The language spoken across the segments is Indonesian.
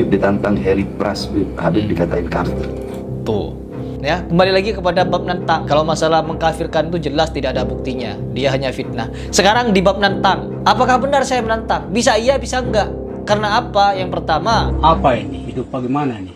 Habib ditantang Harry Pras, Habib hmm. dikatain kafir. Tuh. Ya, kembali lagi kepada bab nantang Kalau masalah mengkafirkan itu jelas tidak ada buktinya. Dia hanya fitnah. Sekarang di bab nantang Apakah benar saya menantang Bisa iya, bisa enggak. Karena apa? Yang pertama, apa ini? Hidup bagaimana nih?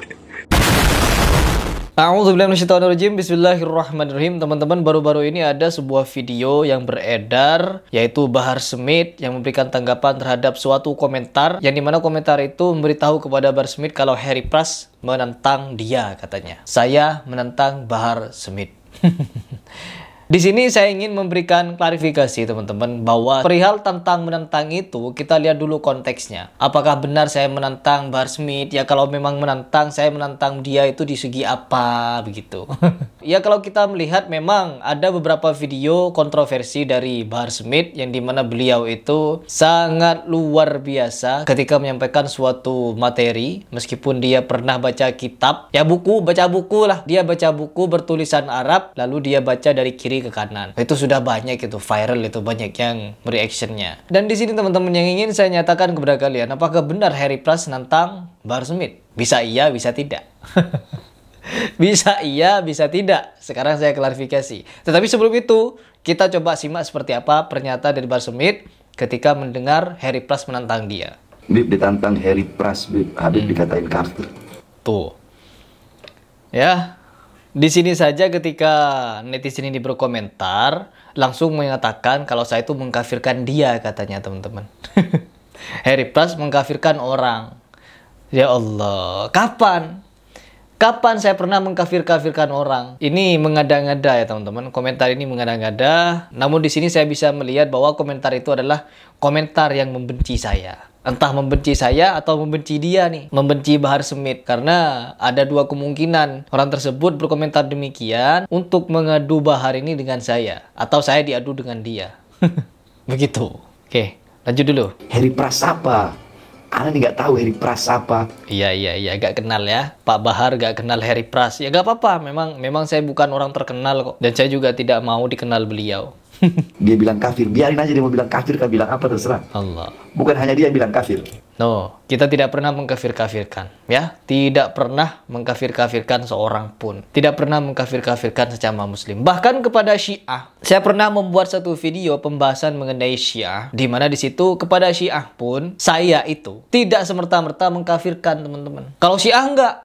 A'udzubillahiminasyaitonirrajim Bismillahirrahmanirrahim Teman-teman baru-baru ini ada sebuah video yang beredar Yaitu Bahar Smith yang memberikan tanggapan terhadap suatu komentar Yang dimana komentar itu memberitahu kepada Bahar Smith kalau Harry Pras menentang dia katanya Saya menentang Bahar Smith Di sini saya ingin memberikan klarifikasi teman-teman bahwa perihal tentang menentang itu kita lihat dulu konteksnya. Apakah benar saya menentang Bar Smith? Ya kalau memang menentang saya menentang dia itu di segi apa begitu. ya kalau kita melihat memang ada beberapa video kontroversi dari Bar Smith yang dimana beliau itu sangat luar biasa ketika menyampaikan suatu materi meskipun dia pernah baca kitab ya buku baca buku lah dia baca buku bertulisan Arab lalu dia baca dari kiri kiri ke kanan. Nah, itu sudah banyak itu viral itu banyak yang reactionnya. Dan di sini teman-teman yang ingin saya nyatakan kepada kalian, apakah benar Harry Plus nantang Bar Smith? Bisa iya, bisa tidak. bisa iya, bisa tidak. Sekarang saya klarifikasi. Tetapi sebelum itu, kita coba simak seperti apa pernyataan dari Bar Smith ketika mendengar Harry Plus menantang dia. Bib ditantang Harry Pras, Bib. Habib hmm. dikatain kartu. Tuh. Ya, di sini saja ketika netizen ini berkomentar, langsung mengatakan kalau saya itu mengkafirkan dia katanya teman-teman. Harry Plus mengkafirkan orang. Ya Allah, kapan? Kapan saya pernah mengkafir-kafirkan orang? Ini mengada-ngada ya teman-teman. Komentar ini mengada-ngada. Namun di sini saya bisa melihat bahwa komentar itu adalah komentar yang membenci saya entah membenci saya atau membenci dia nih, membenci Bahar Smith karena ada dua kemungkinan orang tersebut berkomentar demikian untuk mengadu Bahar ini dengan saya atau saya diadu dengan dia. Begitu. Oke, lanjut dulu. Heri Prasapa. Anda nggak tahu Harry Pras apa. Iya, iya, iya. Gak kenal ya. Pak Bahar gak kenal Harry Pras. Ya gak apa-apa. Memang memang saya bukan orang terkenal kok. Dan saya juga tidak mau dikenal beliau. dia bilang kafir, biarin aja dia mau bilang kafir kan bilang apa terserah. Allah. Bukan hanya dia yang bilang kafir. No, kita tidak pernah mengkafir-kafirkan, ya. Tidak pernah mengkafir-kafirkan seorang pun. Tidak pernah mengkafir-kafirkan secara muslim. Bahkan kepada Syiah. Saya pernah membuat satu video pembahasan mengenai Syiah di mana di situ kepada Syiah pun saya itu tidak semerta-merta mengkafirkan, teman-teman. Kalau Syiah enggak,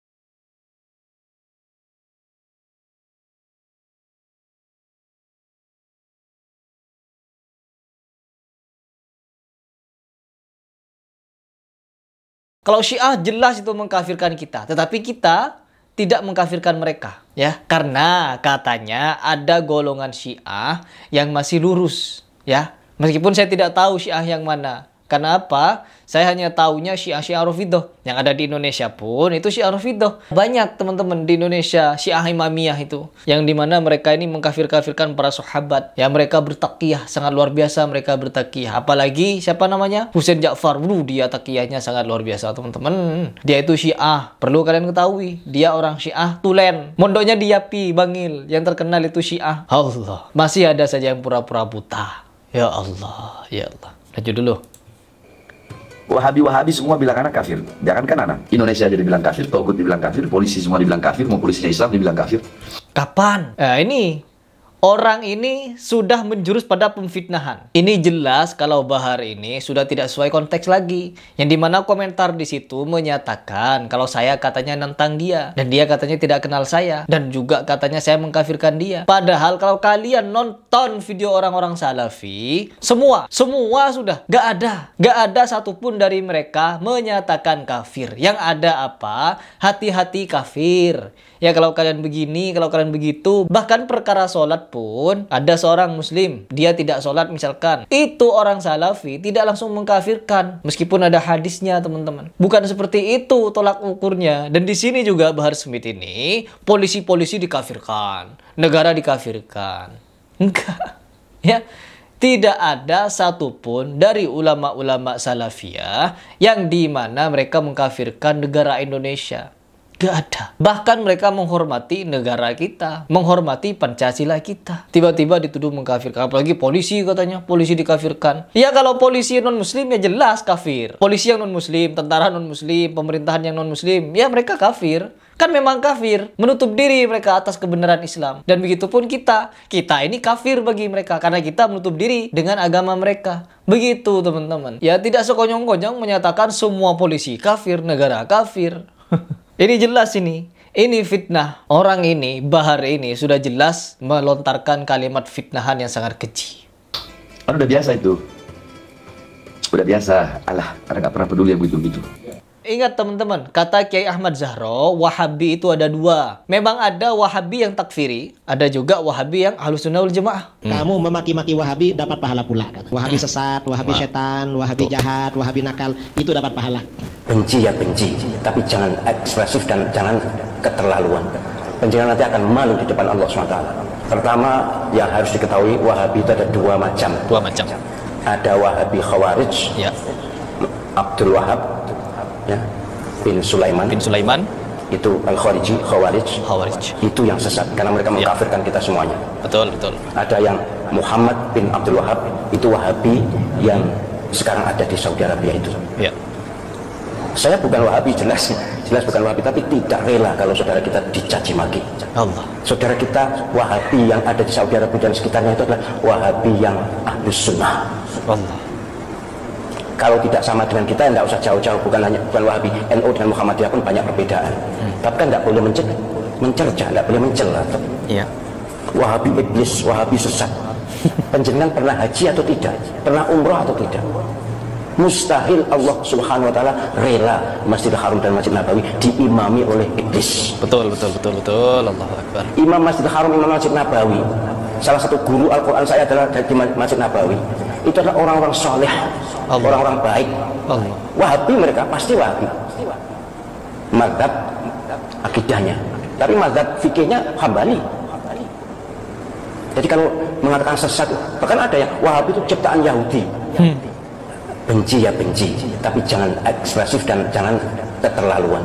Kalau Syiah jelas itu mengkafirkan kita, tetapi kita tidak mengkafirkan mereka, ya. Karena katanya ada golongan Syiah yang masih lurus, ya. Meskipun saya tidak tahu Syiah yang mana. Karena apa? Saya hanya tahunya Syiah-Syiah Rafidah. Yang ada di Indonesia pun itu Syiah Rafidah. Banyak teman-teman di Indonesia Syiah Imamiyah itu. Yang dimana mereka ini mengkafir-kafirkan para sahabat. Ya mereka bertakiyah. Sangat luar biasa mereka bertakiyah. Apalagi siapa namanya? Husain Ja'far. Wuh, dia takiyahnya sangat luar biasa teman-teman. Dia itu Syiah. Perlu kalian ketahui. Dia orang Syiah tulen. Mondoknya di Yapi, Bangil. Yang terkenal itu Syiah. Allah. Masih ada saja yang pura-pura buta. Ya Allah. Ya Allah. Lanjut dulu. Wahabi-Wahabi semua bilang anak kafir. Jangan kan anak. Indonesia aja dibilang kafir, Togut dibilang kafir, polisi semua dibilang kafir, mau polisinya Islam dibilang kafir. Kapan? Eh, ini Orang ini sudah menjurus pada pemfitnahan. Ini jelas kalau Bahar ini sudah tidak sesuai konteks lagi. Yang dimana komentar di situ menyatakan kalau saya katanya nentang dia. Dan dia katanya tidak kenal saya. Dan juga katanya saya mengkafirkan dia. Padahal kalau kalian nonton video orang-orang salafi. Semua, semua sudah. Gak ada. Gak ada satupun dari mereka menyatakan kafir. Yang ada apa? Hati-hati kafir ya kalau kalian begini, kalau kalian begitu. Bahkan perkara sholat pun ada seorang muslim, dia tidak sholat misalkan. Itu orang salafi tidak langsung mengkafirkan. Meskipun ada hadisnya teman-teman. Bukan seperti itu tolak ukurnya. Dan di sini juga Bahar Smith ini, polisi-polisi dikafirkan. Negara dikafirkan. Enggak. Ya, tidak ada satupun dari ulama-ulama salafiyah yang di mana mereka mengkafirkan negara Indonesia. Gak ada. Bahkan mereka menghormati negara kita, menghormati Pancasila kita. Tiba-tiba dituduh mengkafirkan, apalagi polisi katanya, polisi dikafirkan. Ya kalau polisi non-muslim ya jelas kafir. Polisi yang non-muslim, tentara non-muslim, pemerintahan yang non-muslim, ya mereka kafir kan memang kafir menutup diri mereka atas kebenaran Islam dan begitupun kita kita ini kafir bagi mereka karena kita menutup diri dengan agama mereka begitu teman-teman ya tidak sekonyong-konyong menyatakan semua polisi kafir negara kafir Ini jelas ini. Ini fitnah. Orang ini, Bahar ini sudah jelas melontarkan kalimat fitnahan yang sangat kecil. Orang udah biasa itu. Udah biasa. Alah, orang nggak pernah peduli yang begitu-begitu. Ingat teman-teman, kata Kiai Ahmad Zahro, Wahabi itu ada dua. Memang ada Wahabi yang takfiri, ada juga Wahabi yang ahlussunnah wal jemaah. Hmm. Kamu memaki-maki Wahabi dapat pahala pula. Wahabi hmm. sesat, Wahabi Wah. setan, Wahabi Tuh. jahat, Wahabi nakal, itu dapat pahala. Benci ya benci, tapi jangan ekspresif dan jangan keterlaluan. Penjelasan nanti akan malu di depan Allah SWT. Pertama, yang harus diketahui Wahabi itu ada dua macam. Dua macam. Ada Wahabi Khawarij, ya. Abdul Wahab, ya bin Sulaiman bin Sulaiman itu al khariji khawarij khawarij itu yang sesat karena mereka ya. mengkafirkan ya. kita semuanya betul betul ada yang Muhammad bin Abdul Wahab itu Wahabi yang sekarang ada di Saudi Arabia itu ya. saya bukan Wahabi jelas jelas bukan Wahabi tapi tidak rela kalau saudara kita dicaci maki Allah saudara kita Wahabi yang ada di Saudi Arabia dan sekitarnya itu adalah Wahabi yang Ahlus Sunnah Allah kalau tidak sama dengan kita tidak usah jauh-jauh bukan hanya bukan Wahabi NU dengan Muhammadiyah pun banyak perbedaan hmm. tapi kan tidak boleh mencela mencerca tidak boleh mencela iya. Wahabi iblis Wahabi sesat penjenengan pernah haji atau tidak pernah umroh atau tidak mustahil Allah Subhanahu wa taala rela Masjidil Haram dan Masjid Nabawi diimami oleh iblis. Betul betul betul betul Allah Akbar. Imam Masjidil Haram Imam Masjid Nabawi salah satu guru Al-Quran saya adalah dari Masjid Nabawi itu adalah orang-orang soleh orang-orang baik wahabi mereka pasti wahabi mazhab akidahnya tapi mazhab fikihnya hambali jadi kalau mengatakan sesat bahkan ada yang wahabi itu ciptaan Yahudi hmm. benci ya benci tapi jangan ekspresif dan jangan keterlaluan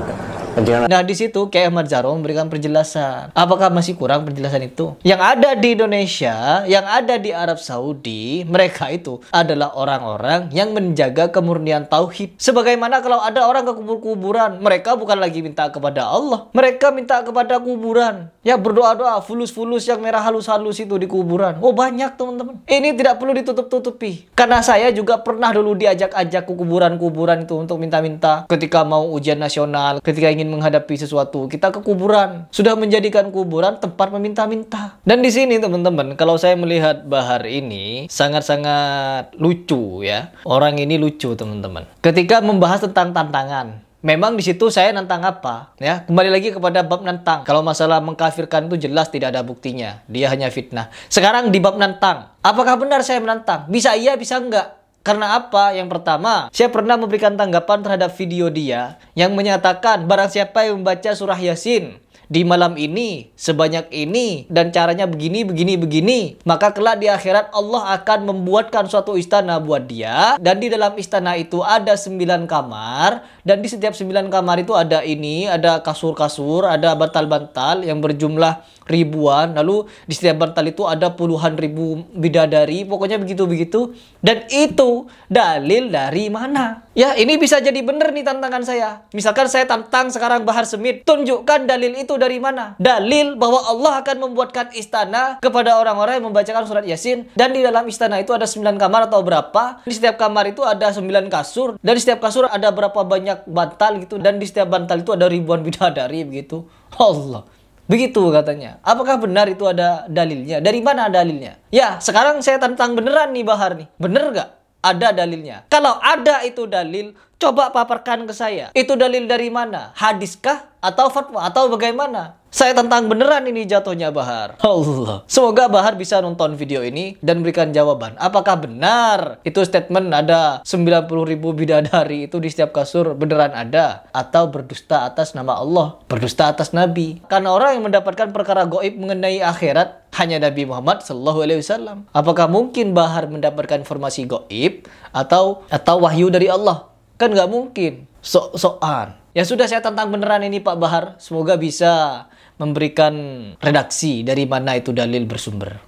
Nah, di situ kayak Ahmad Zaro memberikan penjelasan. Apakah masih kurang penjelasan itu? Yang ada di Indonesia, yang ada di Arab Saudi, mereka itu adalah orang-orang yang menjaga kemurnian tauhid. Sebagaimana kalau ada orang ke kubur-kuburan, mereka bukan lagi minta kepada Allah, mereka minta kepada kuburan. Ya berdoa-doa fulus-fulus yang merah halus-halus itu di kuburan. Oh, banyak teman-teman. Ini tidak perlu ditutup-tutupi. Karena saya juga pernah dulu diajak-ajak ke kuburan-kuburan itu untuk minta-minta ketika mau ujian nasional, ketika ingin ingin menghadapi sesuatu, kita ke kuburan. Sudah menjadikan kuburan tempat meminta-minta. Dan di sini teman-teman, kalau saya melihat Bahar ini sangat-sangat lucu ya. Orang ini lucu teman-teman. Ketika membahas tentang tantangan, Memang di situ saya nantang apa? Ya, kembali lagi kepada bab nantang. Kalau masalah mengkafirkan itu jelas tidak ada buktinya. Dia hanya fitnah. Sekarang di bab nantang. Apakah benar saya menantang? Bisa iya, bisa enggak? Karena apa? Yang pertama, saya pernah memberikan tanggapan terhadap video dia yang menyatakan barang siapa yang membaca surah Yasin di malam ini sebanyak ini dan caranya begini begini begini maka kelak di akhirat Allah akan membuatkan suatu istana buat dia dan di dalam istana itu ada sembilan kamar dan di setiap sembilan kamar itu ada ini ada kasur-kasur ada bantal-bantal yang berjumlah ribuan lalu di setiap bantal itu ada puluhan ribu bidadari pokoknya begitu-begitu dan itu dalil dari mana ya ini bisa jadi bener nih tantangan saya misalkan saya tantang sekarang Bahar Semit tunjukkan dalil itu itu dari mana? Dalil bahwa Allah akan membuatkan istana kepada orang-orang yang membacakan surat Yasin dan di dalam istana itu ada 9 kamar atau berapa? Di setiap kamar itu ada 9 kasur dan di setiap kasur ada berapa banyak bantal gitu dan di setiap bantal itu ada ribuan bidadari begitu. Allah. Begitu katanya. Apakah benar itu ada dalilnya? Dari mana dalilnya? Ya, sekarang saya tantang beneran nih Bahar nih. Bener gak? Ada dalilnya. Kalau ada itu dalil, coba paparkan ke saya. Itu dalil dari mana? Hadiskah? Atau fatwa? Atau bagaimana? Saya tentang beneran ini jatuhnya Bahar. Allah. Semoga Bahar bisa nonton video ini dan berikan jawaban. Apakah benar itu statement ada 90 ribu bidadari itu di setiap kasur beneran ada? Atau berdusta atas nama Allah? Berdusta atas Nabi? Karena orang yang mendapatkan perkara goib mengenai akhirat hanya Nabi Muhammad Shallallahu Alaihi Wasallam. Apakah mungkin Bahar mendapatkan informasi goib atau atau wahyu dari Allah? Kan nggak mungkin. So-soan. Ya sudah saya tentang beneran ini Pak Bahar. Semoga bisa memberikan redaksi dari mana itu dalil bersumber.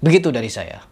Begitu dari saya.